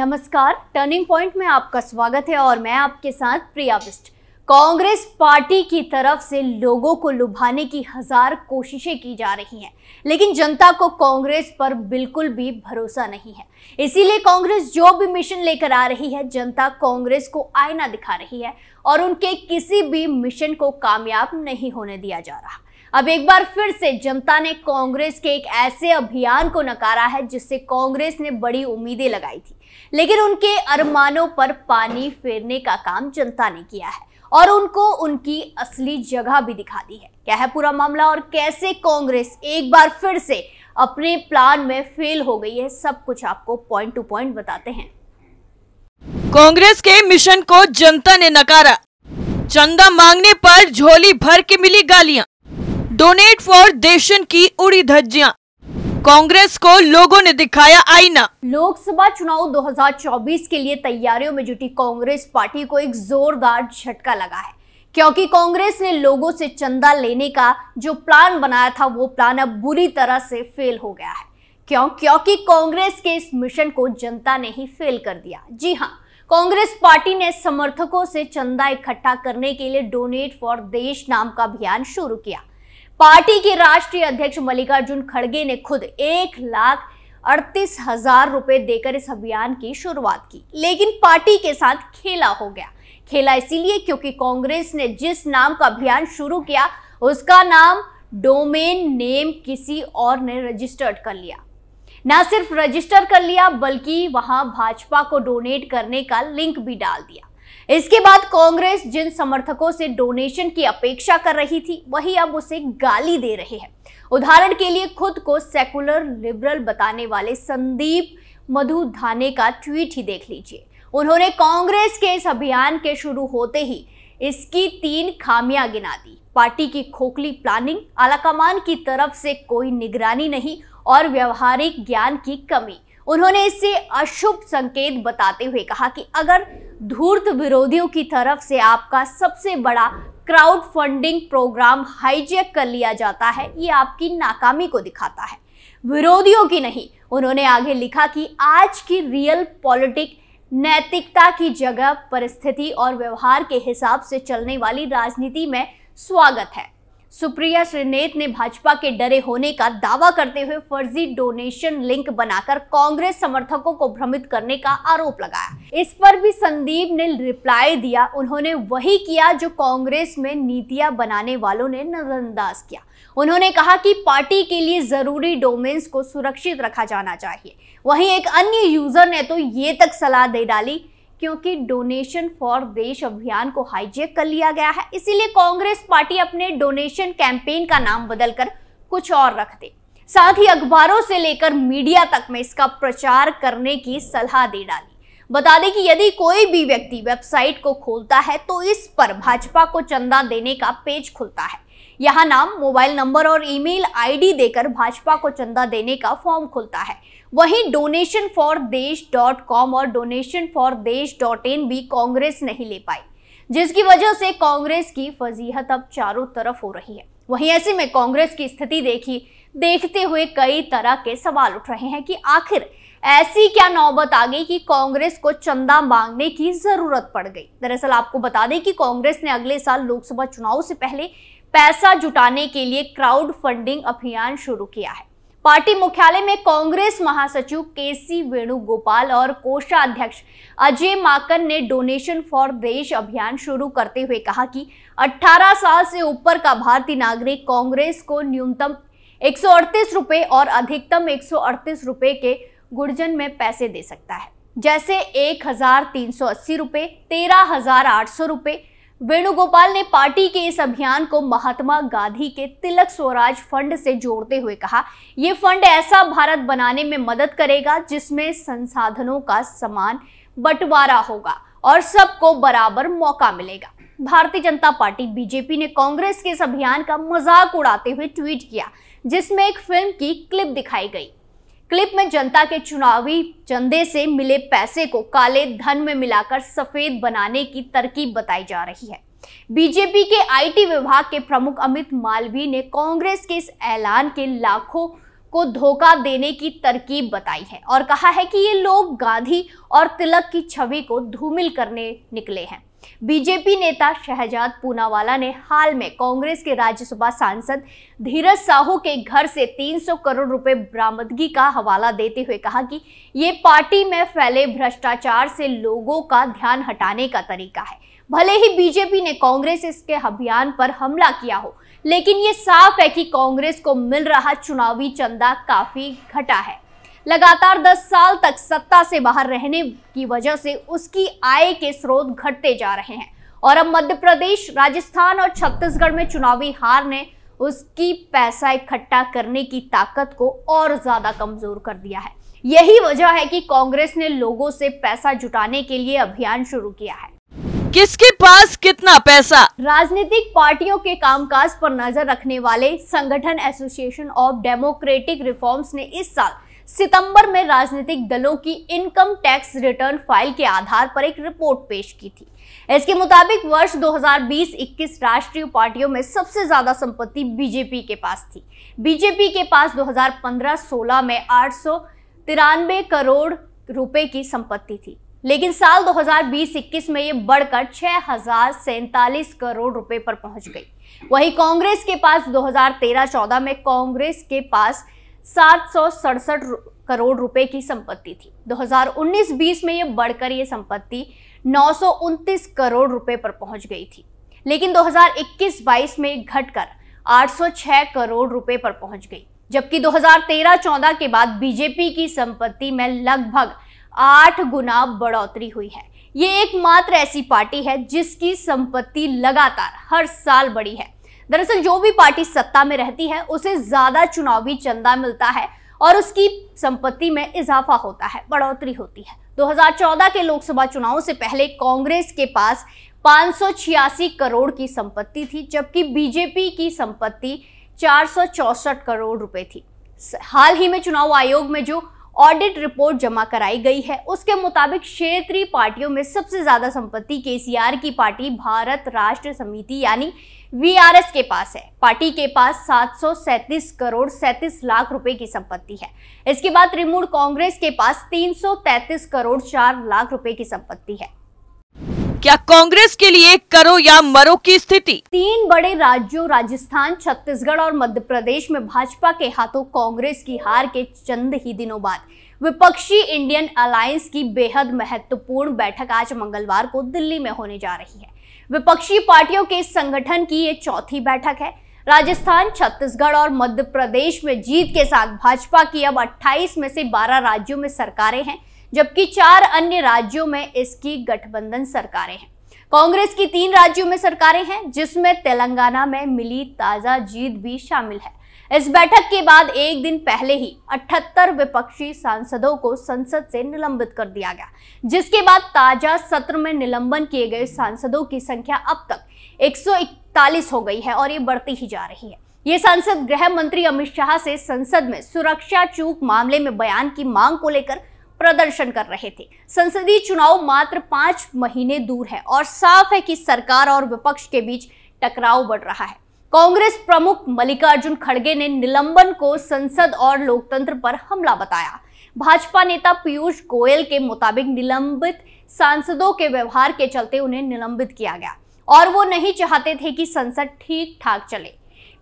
नमस्कार turning point में आपका स्वागत है और मैं आपके साथ प्रिया बिस्ट कांग्रेस पार्टी की तरफ से लोगों को लुभाने की हजार कोशिशें की जा रही हैं लेकिन जनता को कांग्रेस पर बिल्कुल भी भरोसा नहीं है इसीलिए कांग्रेस जो भी मिशन लेकर आ रही है जनता कांग्रेस को आईना दिखा रही है और उनके किसी भी मिशन को कामयाब नहीं होने दिया जा रहा अब एक बार फिर से जनता ने कांग्रेस के एक ऐसे अभियान को नकारा है जिससे कांग्रेस ने बड़ी उम्मीदें लगाई थी लेकिन उनके अरमानों पर पानी फेरने का काम जनता ने किया है और उनको उनकी असली जगह भी दिखा दी है क्या है पूरा मामला और कैसे कांग्रेस एक बार फिर से अपने प्लान में फेल हो गई है सब कुछ आपको पॉइंट टू पॉइंट बताते हैं कांग्रेस के मिशन को जनता ने नकारा चंदा मांगने पर झोली भर के मिली गालियां डोनेट फॉर देशन की उड़ी धज्जियां कांग्रेस को लोगों ने दिखाया आईना लोकसभा चुनाव 2024 के लिए तैयारियों में जुटी कांग्रेस पार्टी को एक जोरदार झटका लगा है क्योंकि कांग्रेस ने लोगों से चंदा लेने का जो प्लान बनाया था वो प्लान अब बुरी तरह से फेल हो गया है क्यों क्योंकि कांग्रेस के इस मिशन को जनता ने ही फेल कर दिया जी हाँ कांग्रेस पार्टी ने समर्थकों से चंदा इकट्ठा करने के लिए डोनेट फॉर देश नाम का अभियान शुरू किया पार्टी के राष्ट्रीय अध्यक्ष मल्लिकार्जुन खड़गे ने खुद एक लाख अड़तीस हजार रुपए देकर इस अभियान की शुरुआत की लेकिन पार्टी के साथ खेला हो गया खेला इसीलिए क्योंकि कांग्रेस ने जिस नाम का अभियान शुरू किया उसका नाम डोमेन नेम किसी और ने रजिस्टर्ड कर लिया ना सिर्फ रजिस्टर कर लिया बल्कि वहां भाजपा को डोनेट करने का लिंक भी डाल दिया इसके बाद कांग्रेस जिन समर्थकों से डोनेशन की अपेक्षा कर रही थी वही अब उसे गाली दे रहे हैं उदाहरण के लिए खुद को सेकुलर लिबरल बताने वाले संदीप मधु धाने का ट्वीट ही देख लीजिए उन्होंने कांग्रेस के इस अभियान के शुरू होते ही इसकी तीन खामियां गिना दी पार्टी की खोखली प्लानिंग आलाकमान की तरफ से कोई निगरानी नहीं और व्यवहारिक ज्ञान की कमी उन्होंने इसे अशुभ संकेत बताते हुए कहा कि अगर धूर्त विरोधियों की तरफ से आपका सबसे बड़ा क्राउड फंडिंग प्रोग्राम हाईजेक कर लिया जाता है ये आपकी नाकामी को दिखाता है विरोधियों की नहीं उन्होंने आगे लिखा कि आज की रियल पॉलिटिक नैतिकता की जगह परिस्थिति और व्यवहार के हिसाब से चलने वाली राजनीति में स्वागत है सुप्रिया श्रीनेत ने भाजपा के डरे होने का दावा करते हुए फर्जी डोनेशन लिंक बनाकर कांग्रेस समर्थकों को भ्रमित करने का आरोप लगाया इस पर भी संदीप ने रिप्लाई दिया उन्होंने वही किया जो कांग्रेस में नीतियां बनाने वालों ने नजरअंदाज किया उन्होंने कहा कि पार्टी के लिए जरूरी डोमेन्स को सुरक्षित रखा जाना चाहिए वही एक अन्य यूजर ने तो ये तक सलाह दे डाली क्योंकि डोनेशन फॉर देश अभियान को हाईजेक कर लिया गया है इसीलिए कांग्रेस पार्टी अपने डोनेशन कैंपेन का नाम बदलकर कुछ और रख दे साथ ही अखबारों से लेकर मीडिया तक में इसका प्रचार करने की सलाह दे डाली बता दें कि यदि कोई भी व्यक्ति वेबसाइट को खोलता है तो इस पर भाजपा को चंदा देने का पेज खुलता है यहाँ नाम मोबाइल नंबर और ईमेल आईडी देकर भाजपा को चंदा देने का फॉर्म खुलता है वहीं donation for Desh dot com और donation for Desh dot in भी कांग्रेस नहीं ले पाई जिसकी वजह से कांग्रेस की फजीहत अब चारों तरफ हो रही है वहीं ऐसे में कांग्रेस की स्थिति देखी देखते हुए कई तरह के सवाल उठ रहे हैं कि आखिर ऐसी क्या नौबत आ गई कि कांग्रेस को चंदा मांगने की जरूरत पड़ गई दरअसल आपको बता दें कि कांग्रेस ने अगले साल लोकसभा चुनाव से पहले पैसा जुटाने के लिए क्राउड फंडिंग अभियान शुरू किया है पार्टी मुख्यालय में कांग्रेस महासचिव के सी वेणुगोपाल और कोषाध्यक्ष अजय माकन ने डोनेशन फॉर देश अभियान शुरू करते हुए कहा कि 18 साल से ऊपर का भारतीय नागरिक कांग्रेस को न्यूनतम एक सौ और अधिकतम एक सौ के गुर्जन में पैसे दे सकता है जैसे एक हजार तीन सौ अस्सी रुपये तेरह हजार आठ सौ रुपये वेणुगोपाल ने पार्टी के इस अभियान को महात्मा गांधी के तिलक स्वराज फंड से जोड़ते हुए कहा यह फंड ऐसा भारत बनाने में मदद करेगा जिसमें संसाधनों का समान बंटवारा होगा और सबको बराबर मौका मिलेगा भारतीय जनता पार्टी बीजेपी ने कांग्रेस के इस अभियान का मजाक उड़ाते हुए ट्वीट किया जिसमें एक फिल्म की क्लिप दिखाई गई क्लिप में जनता के चुनावी चंदे से मिले पैसे को काले धन में मिलाकर सफेद बनाने की तरकीब बताई जा रही है बीजेपी के आईटी विभाग के प्रमुख अमित मालवी ने कांग्रेस के इस ऐलान के लाखों को धोखा देने की तरकीब बताई है और कहा है कि ये लोग गांधी और तिलक की छवि को धूमिल करने निकले हैं बीजेपी नेता शहजाद पूनावाला ने हाल में कांग्रेस के राज्यसभा सांसद धीरज साहू के घर से 300 करोड़ रुपए बरामदगी का हवाला देते हुए कहा कि ये पार्टी में फैले भ्रष्टाचार से लोगों का ध्यान हटाने का तरीका है भले ही बीजेपी ने कांग्रेस इसके अभियान पर हमला किया हो लेकिन ये साफ है कि कांग्रेस को मिल रहा चुनावी चंदा काफी घटा है लगातार 10 साल तक सत्ता से बाहर रहने की वजह से उसकी आय के स्रोत घटते जा रहे हैं और अब मध्य प्रदेश राजस्थान और छत्तीसगढ़ में चुनावी हार ने उसकी पैसा इकट्ठा करने की ताकत को और ज्यादा कमजोर कर दिया है यही वजह है कि कांग्रेस ने लोगों से पैसा जुटाने के लिए अभियान शुरू किया है किसके पास कितना पैसा राजनीतिक पार्टियों के कामकाज पर नजर रखने वाले संगठन एसोसिएशन ऑफ डेमोक्रेटिक रिफॉर्म्स ने इस साल सितंबर में राजनीतिक दलों की इनकम टैक्स रिटर्न फाइल के आधार पर एक रिपोर्ट पेश की थी इसके मुताबिक वर्ष 2020-21 राष्ट्रीय पार्टियों में सबसे ज्यादा संपत्ति बीजेपी के पास थी बीजेपी के पास 2015-16 में आठ करोड़ रुपए की संपत्ति थी लेकिन साल 2020-21 में ये बढ़कर छह करोड़ रुपए पर पहुंच गई वही कांग्रेस के पास 2013-14 में कांग्रेस के पास सात सौ सड़सठ करोड़ रुपए की संपत्ति थी 2019-20 में ये बढ़कर ये संपत्ति नौ करोड़ रुपए पर पहुंच गई थी लेकिन 2021-22 में घटकर 806 करोड़ रुपए पर पहुंच गई जबकि 2013-14 के बाद बीजेपी की संपत्ति में लगभग आठ गुना बढ़ोतरी हुई है ये एकमात्र ऐसी पार्टी है जिसकी संपत्ति लगातार हर साल बढ़ी है दरअसल जो भी पार्टी सत्ता में रहती है उसे ज्यादा चुनावी चंदा मिलता है और उसकी संपत्ति में इजाफा होता है बढ़ोतरी होती है 2014 के लोकसभा चुनाव से पहले कांग्रेस के पास 586 करोड़ की संपत्ति थी जबकि बीजेपी की संपत्ति चार करोड़ रुपए थी हाल ही में चुनाव आयोग में जो ऑडिट रिपोर्ट जमा कराई गई है उसके मुताबिक क्षेत्रीय पार्टियों में सबसे ज्यादा संपत्ति केसीआर की पार्टी भारत राष्ट्र समिति यानी वीआरएस के पास है पार्टी के पास 737 करोड़ 37 लाख रुपए की संपत्ति है इसके बाद तृणमूल कांग्रेस के पास 333 करोड़ चार लाख रुपए की संपत्ति है क्या कांग्रेस के लिए करो या मरो की स्थिति तीन बड़े राज्यों राजस्थान छत्तीसगढ़ और मध्य प्रदेश में भाजपा के हाथों कांग्रेस की हार के चंद ही दिनों बाद विपक्षी इंडियन अलायंस की बेहद महत्वपूर्ण बैठक आज मंगलवार को दिल्ली में होने जा रही है विपक्षी पार्टियों के संगठन की ये चौथी बैठक है राजस्थान छत्तीसगढ़ और मध्य प्रदेश में जीत के साथ भाजपा की अब 28 में से 12 राज्यों में सरकारें हैं जबकि चार अन्य राज्यों में इसकी गठबंधन सरकारें हैं कांग्रेस की तीन राज्यों में सरकारें हैं जिसमें तेलंगाना में मिली ताजा जीत भी शामिल है इस बैठक के बाद एक दिन पहले ही 78 विपक्षी सांसदों को संसद से निलंबित कर दिया गया जिसके बाद ताजा सत्र में निलंबन किए गए सांसदों की संख्या अब तक 141 हो गई है और ये बढ़ती ही जा रही है ये सांसद गृह मंत्री अमित शाह से संसद में सुरक्षा चूक मामले में बयान की मांग को लेकर प्रदर्शन कर रहे थे संसदीय चुनाव मात्र पांच महीने दूर है और साफ है कि सरकार और विपक्ष के बीच टकराव बढ़ रहा है कांग्रेस प्रमुख मल्लिकार्जुन खड़गे ने निलंबन को संसद और लोकतंत्र पर हमला बताया भाजपा नेता पीयूष गोयल के मुताबिक निलंबित सांसदों के व्यवहार के चलते उन्हें निलंबित किया गया और वो नहीं चाहते थे कि संसद ठीक ठाक चले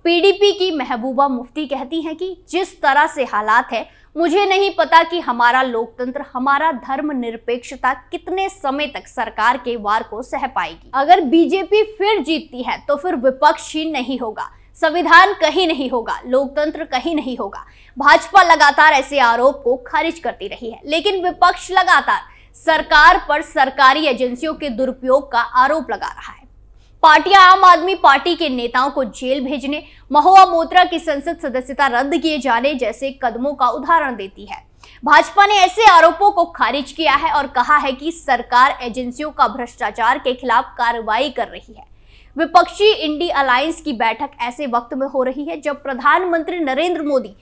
पीडीपी की महबूबा मुफ्ती कहती हैं कि जिस तरह से हालात है मुझे नहीं पता कि हमारा लोकतंत्र हमारा धर्म निरपेक्षता कितने समय तक सरकार के वार को सह पाएगी अगर बीजेपी फिर जीतती है तो फिर विपक्ष ही नहीं होगा संविधान कहीं नहीं होगा लोकतंत्र कहीं नहीं होगा भाजपा लगातार ऐसे आरोप को खारिज करती रही है लेकिन विपक्ष लगातार सरकार पर सरकारी एजेंसियों के दुरुपयोग का आरोप लगा रहा है पार्टियां आम आदमी पार्टी के नेताओं को जेल भेजने महुआ मोत्रा की संसद सदस्यता रद्द किए जाने जैसे कदमों का उदाहरण देती है भाजपा ने ऐसे आरोपों को खारिज किया है और कहा है कि सरकार एजेंसियों का भ्रष्टाचार के खिलाफ कार्रवाई कर रही है विपक्षी इंडी अलायंस की बैठक ऐसे वक्त में हो रही है जब प्रधानमंत्री नरेंद्र मोदी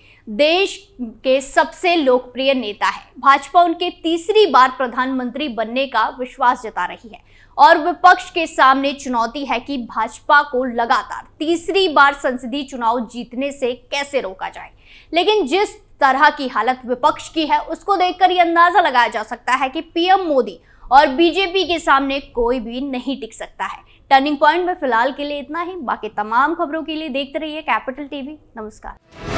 देश के सबसे लोकप्रिय नेता है भाजपा उनके तीसरी बार प्रधानमंत्री बनने का विश्वास जता रही है और विपक्ष के सामने चुनौती है कि भाजपा को लगातार तीसरी बार संसदीय चुनाव जीतने से कैसे रोका जाए लेकिन जिस तरह की हालत विपक्ष की है उसको देखकर यह अंदाजा लगाया जा सकता है कि पीएम मोदी और बीजेपी के सामने कोई भी नहीं टिक सकता है टर्निंग पॉइंट में फिलहाल के लिए इतना ही बाकी तमाम खबरों के लिए देखते रहिए कैपिटल टीवी नमस्कार